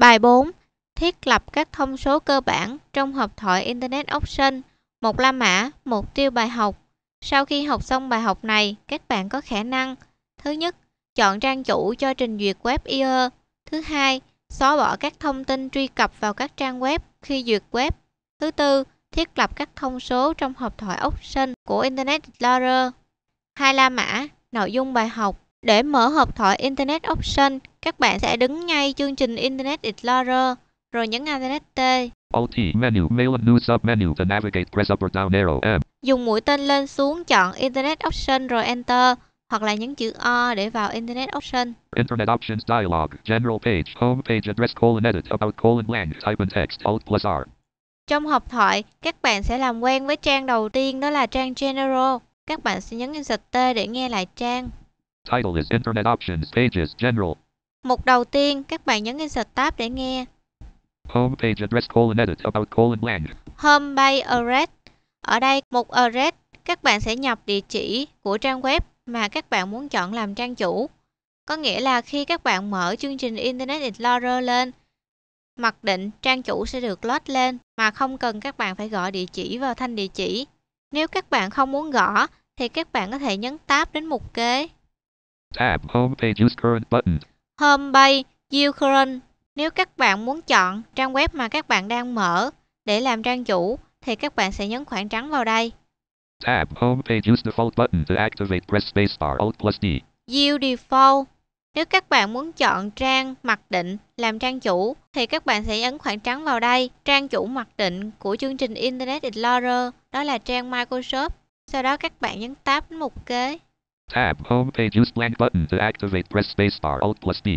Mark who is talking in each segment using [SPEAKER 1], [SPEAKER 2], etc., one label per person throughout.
[SPEAKER 1] Bài 4. Thiết lập các thông số cơ bản trong hộp thoại Internet Option, một la mã, mục tiêu bài học. Sau khi học xong bài học này, các bạn có khả năng Thứ nhất, chọn trang chủ cho trình duyệt web IR. Thứ hai, xóa bỏ các thông tin truy cập vào các trang web khi duyệt web. Thứ tư, thiết lập các thông số trong hộp thoại option của Internet Explorer. Hai la mã, nội dung bài học. Để mở hộp thoại Internet Option, các bạn sẽ đứng ngay chương trình Internet Explorer, rồi nhấn Internet T.
[SPEAKER 2] Alt menu, mail new sub to navigate press up or down arrow M.
[SPEAKER 1] Dùng mũi tên lên xuống chọn Internet Option rồi Enter hoặc là nhấn chữ O để vào Internet Option.
[SPEAKER 2] Internet Options Dialog, General Page, Home Page Address colon Edit, About colon Land, Type and Text, Alt plus R.
[SPEAKER 1] Trong học thoại, các bạn sẽ làm quen với trang đầu tiên đó là trang General. Các bạn sẽ nhấn Insert T để nghe lại trang.
[SPEAKER 2] Title is Internet Options Pages General.
[SPEAKER 1] Mục đầu tiên, các bạn nhấn Insert Tab để nghe.
[SPEAKER 2] Home page address colon edit about colon blank.
[SPEAKER 1] Home page address. Ở đây, mục address, các bạn sẽ nhập địa chỉ của trang web mà các bạn muốn chọn làm trang chủ. Có nghĩa là khi các bạn mở chương trình Internet Explorer lên, mặc định trang chủ sẽ được load lên mà không cần các bạn phải gõ địa chỉ vào thanh địa chỉ. Nếu các bạn không muốn gõ thì các bạn có thể nhấn tab đến mục kế.
[SPEAKER 2] Tab Homepage Use Current Button
[SPEAKER 1] Homebase, Ucron. Nếu các bạn muốn chọn trang web mà các bạn đang mở để làm trang chủ, thì các bạn sẽ nhấn khoảng trắng vào đây.
[SPEAKER 2] Tab Homepage use default button to activate press spacebar Alt plus
[SPEAKER 1] D. View default. Nếu các bạn muốn chọn trang mặc định làm trang chủ thì các bạn sẽ ấn khoảng trắng vào đây. Trang chủ mặc định của chương trình Internet Explorer đó là trang Microsoft. Sau đó các bạn nhấn tab mục kế.
[SPEAKER 2] Tab. Home page. Use blank button to activate. Press spacebar. Alt plus D.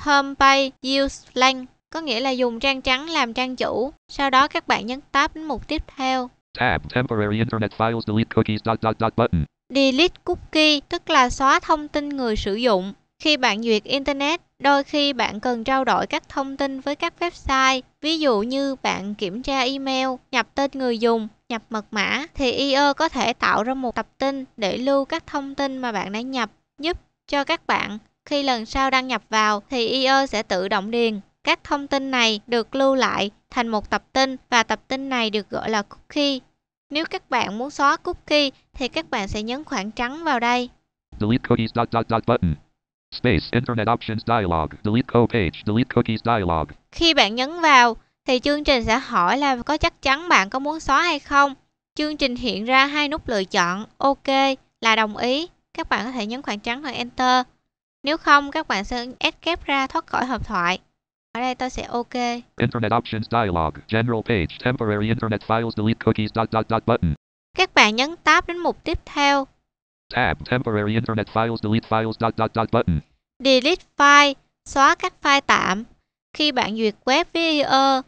[SPEAKER 1] Home page. Use blank. Có nghĩa là dùng trang trắng làm trang chủ. Sau đó các bạn nhấn tab đến mục tiếp theo.
[SPEAKER 2] Tab. Temporary internet files. Delete cookies. Dot dot dot button.
[SPEAKER 1] Delete cookie tức là xóa thông tin người sử dụng. Khi bạn duyệt Internet, đôi khi bạn cần trao đổi các thông tin với các website, ví dụ như bạn kiểm tra email, nhập tên người dùng, nhập mật mã, thì IE có thể tạo ra một tập tin để lưu các thông tin mà bạn đã nhập, giúp cho các bạn khi lần sau đăng nhập vào thì IE sẽ tự động điền. Các thông tin này được lưu lại thành một tập tin và tập tin này được gọi là cookie. Nếu các bạn muốn xóa cookie thì các bạn sẽ nhấn khoảng trắng vào đây.
[SPEAKER 2] Delete cookies dot dot dot button. Space Internet Options Dialog. Delete co-page. Delete cookies dialog.
[SPEAKER 1] Khi bạn nhấn vào thì chương trình sẽ hỏi là có chắc chắn bạn có muốn xóa hay không. Chương trình hiện ra hai nút lựa chọn OK là đồng ý. Các bạn có thể nhấn khoảng trắng hoặc Enter. Nếu không, các bạn sẽ escape ra thoát khỏi hộp thoại. Ở đây tôi sẽ OK.
[SPEAKER 2] Internet Options Dialog, General Page, Temporary Internet Files, Delete Cookies, dot, dot, dot, button.
[SPEAKER 1] Các bạn nhấn tab đến mục tiếp theo
[SPEAKER 2] Tab, temporary internet files, delete files, dot, dot, dot, button.
[SPEAKER 1] Delete file, xóa các file tạm. Khi bạn duyệt web với IE,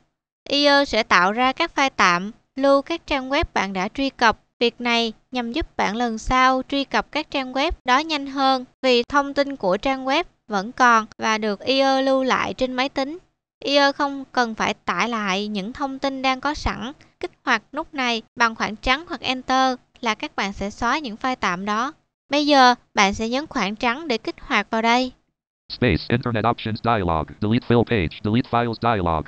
[SPEAKER 1] IE sẽ tạo ra các file tạm, lưu các trang web bạn đã truy cập. Việc này nhằm giúp bạn lần sau truy cập các trang web đó nhanh hơn vì thông tin của trang web vẫn còn và được IE lưu lại trên máy tính. IE không cần phải tải lại những thông tin đang có sẵn, kích hoạt nút này bằng khoảng trắng hoặc Enter là các bạn sẽ xóa những file tạm đó. Bây giờ, bạn sẽ nhấn khoảng trắng để kích hoạt vào đây.
[SPEAKER 2] Space Internet Options Dialog, Delete Fill Page, Delete Files Dialog.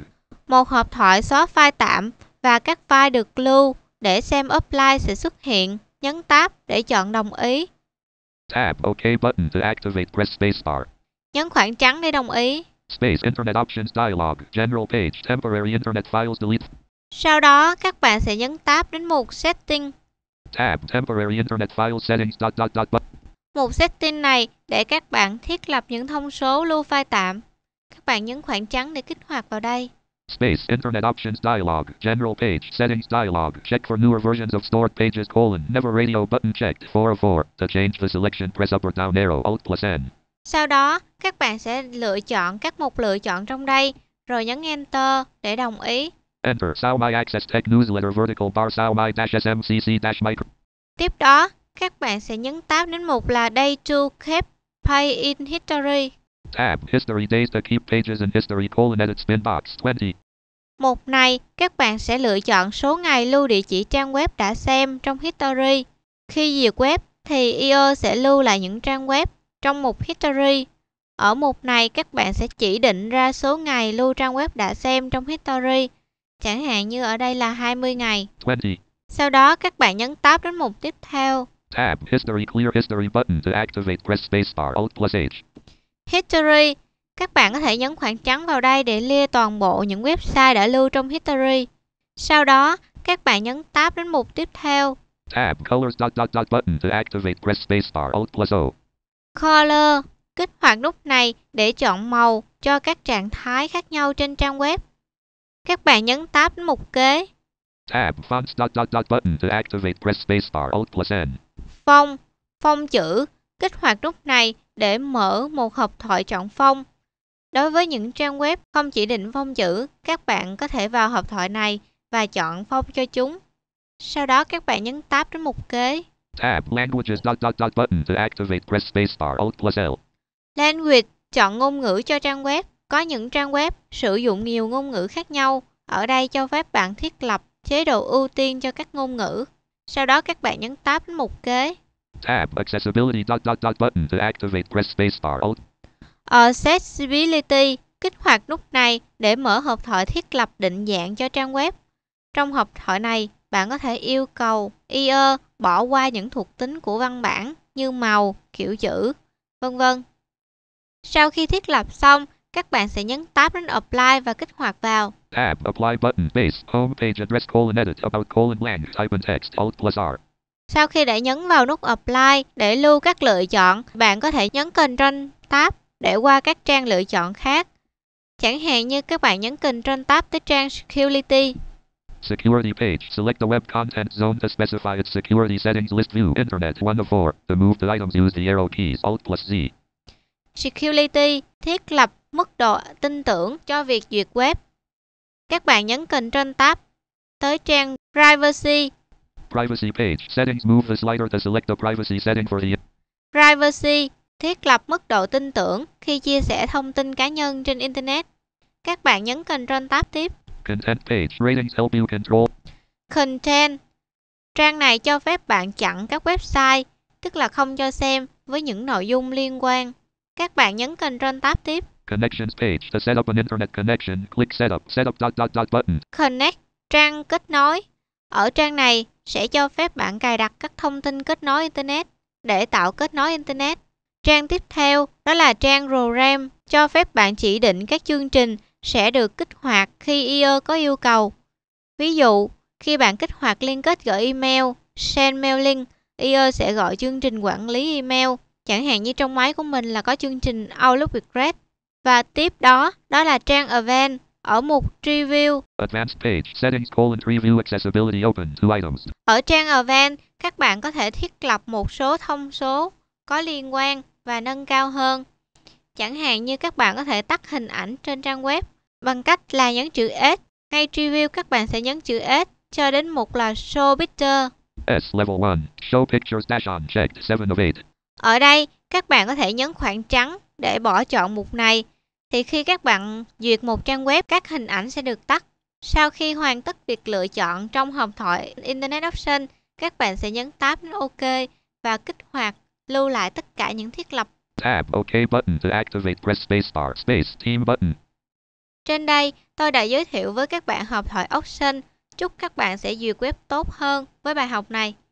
[SPEAKER 1] Một hộp thoại xóa file tạm và các file được lưu để xem apply sẽ xuất hiện. Nhấn Tab để chọn đồng ý.
[SPEAKER 2] Tab OK button to activate press spacebar.
[SPEAKER 1] Nhấn khoảng trắng để đồng ý.
[SPEAKER 2] Space Internet Options Dialog, General Page, Temporary Internet Files Delete.
[SPEAKER 1] Sau đó, các bạn sẽ nhấn Tab đến mục Setting
[SPEAKER 2] Tab temporary internet file settings dot dot dot but.
[SPEAKER 1] Mục setting này để các bạn thiết lập những thông số lưu file tạm. Các bạn nhấn khoảng trắng để kích hoạt vào đây.
[SPEAKER 2] Space Internet Options Dialog General Page Settings Dialog Check for newer versions of stored pages colon Never radio button checked 404 To change the selection press up or down arrow Alt plus N
[SPEAKER 1] Sau đó các bạn sẽ lựa chọn các mục lựa chọn trong đây rồi nhấn Enter để đồng ý
[SPEAKER 2] Enter Sao Access Tech Newsletter Vertical Bar Sao SMCC Dash Micro.
[SPEAKER 1] Tiếp đó, các bạn sẽ nhấn tab đến mục là Day to Keep Pay in History.
[SPEAKER 2] Tab History Days to Keep Pages in History colon edit spin box 20.
[SPEAKER 1] Mục này, các bạn sẽ lựa chọn số ngày lưu địa chỉ trang web đã xem trong History. Khi duyệt web thì IO sẽ lưu lại những trang web trong mục History. Ở mục này, các bạn sẽ chỉ định ra số ngày lưu trang web đã xem trong History Chẳng hạn như ở đây là 20 ngày. 20. Sau đó các bạn nhấn tab đến mục tiếp theo.
[SPEAKER 2] Tab History Clear History button to activate press spacebar Alt plus H.
[SPEAKER 1] History, các bạn có thể nhấn khoảng trắng vào đây để lia toàn bộ những website đã lưu trong History. Sau đó, các bạn nhấn tab đến mục tiếp theo.
[SPEAKER 2] Tab Colors dot dot dot button to activate press spacebar Alt plus O.
[SPEAKER 1] Color, kích hoạt nút này để chọn màu cho các trạng thái khác nhau trên trang web. Các bạn nhấn tab mục kế.
[SPEAKER 2] Tab, fonts, dot, dot, dot button to activate, press spacebar, alt plus N.
[SPEAKER 1] Phong, phong chữ, kích hoạt nút này để mở một hộp thoại chọn phong. Đối với những trang web không chỉ định phong chữ, các bạn có thể vào hộp thoại này và chọn phong cho chúng. Sau đó các bạn nhấn tab đến mục kế.
[SPEAKER 2] Tab, languages, dot, dot, dot button to activate, press spacebar, alt plus L.
[SPEAKER 1] Language, chọn ngôn ngữ cho trang web. Có những trang web sử dụng nhiều ngôn ngữ khác nhau. Ở đây cho phép bạn thiết lập chế độ ưu tiên cho các ngôn ngữ. Sau đó các bạn nhấn tab mục kế.
[SPEAKER 2] Tab accessibility dot dot dot button to activate press spacebar.
[SPEAKER 1] Accessibility kích hoạt nút này để mở hộp thoại thiết lập định dạng cho trang web. Trong hộp thoại này, bạn có thể yêu cầu IE bỏ qua những thuộc tính của văn bản như màu, kiểu chữ, vân vân. Sau khi thiết lập xong, các bạn sẽ nhấn tab đến Apply và kích hoạt vào.
[SPEAKER 2] Tab, Apply button, base, home page address, colon edit, about, colon lang, type in text, alt plus R.
[SPEAKER 1] Sau khi đã nhấn vào nút Apply để lưu các lựa chọn, bạn có thể nhấn Ctrl Tab để qua các trang lựa chọn khác. Chẳng hạn như các bạn nhấn Ctrl Tab tới trang Security.
[SPEAKER 2] Security page. Select the web content zone to specify its security settings list view. Internet 1 to 4. To move the items use the arrow keys.
[SPEAKER 1] Alt plus Z. Security thiết lập mức độ tin tưởng cho việc duyệt web. Các bạn nhấn kênh trên tab tới trang Privacy.
[SPEAKER 2] Privacy page settings move the slider to select the privacy setting for the
[SPEAKER 1] Privacy thiết lập mức độ tin tưởng khi chia sẻ thông tin cá nhân trên internet. Các bạn nhấn kênh trên tab tiếp.
[SPEAKER 2] Content page ratings help you control.
[SPEAKER 1] Content Trang này cho phép bạn chặn các website, tức là không cho xem với những nội dung liên quan. Các bạn nhấn kênh trên tab tiếp.
[SPEAKER 2] Connections page to set up an internet connection. Click setup. Setup dot dot dot button.
[SPEAKER 1] Connect trang kết nối. Ở trang này sẽ cho phép bạn cài đặt các thông tin kết nối internet để tạo kết nối internet. Trang tiếp theo đó là trang program cho phép bạn chỉ định các chương trình sẽ được kích hoạt khi IE có yêu cầu. Ví dụ, khi bạn kích hoạt liên kết gửi email, send mail link, IE sẽ gọi chương trình quản lý email. Chẳng hạn như trong máy của mình là có chương trình Outlook Regret và tiếp đó, đó là trang Event ở mục Review.
[SPEAKER 2] Advanced page settings colon review accessibility open to items.
[SPEAKER 1] Ở trang Event, các bạn có thể thiết lập một số thông số có liên quan và nâng cao hơn. Chẳng hạn như các bạn có thể tắt hình ảnh trên trang web bằng cách là nhấn chữ S. Ngay review các bạn sẽ nhấn chữ S cho đến mục là Show Picture.
[SPEAKER 2] S level 1, show pictures dash on checked 7 of 8.
[SPEAKER 1] Ở đây, các bạn có thể nhấn khoảng trắng để bỏ chọn mục này thì khi các bạn duyệt một trang web, các hình ảnh sẽ được tắt. Sau khi hoàn tất việc lựa chọn trong hộp thoại Internet Option, các bạn sẽ nhấn Tab đến OK và kích hoạt lưu lại tất cả những thiết lập.
[SPEAKER 2] Tab OK button to activate press spacebar space team button.
[SPEAKER 1] Trên đây, tôi đã giới thiệu với các bạn hộp thoại Option. Chúc các bạn sẽ duyệt web tốt hơn với bài học này.